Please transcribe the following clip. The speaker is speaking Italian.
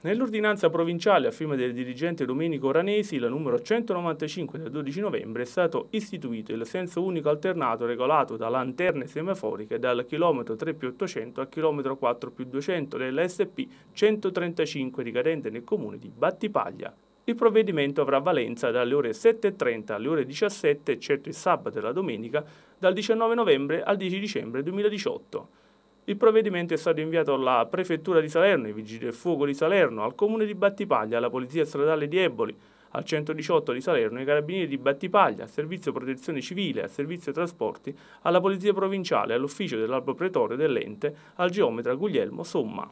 Nell'ordinanza provinciale a firma del dirigente Domenico Ranesi, la numero 195 del 12 novembre, è stato istituito il senso unico alternato regolato da lanterne semaforiche dal chilometro 3 più 800 al chilometro 4 più 200 della SP 135 ricadente nel comune di Battipaglia. Il provvedimento avrà valenza dalle ore 7.30 alle ore 17, eccetto certo il sabato e la domenica, dal 19 novembre al 10 dicembre 2018. Il provvedimento è stato inviato alla Prefettura di Salerno, ai Vigili del Fuoco di Salerno, al Comune di Battipaglia, alla Polizia Stradale di Eboli, al 118 di Salerno, ai Carabinieri di Battipaglia, al Servizio Protezione Civile, al Servizio Trasporti, alla Polizia Provinciale, all'Ufficio dell'Albo Pretore dell'Ente, al geometra Guglielmo Somma.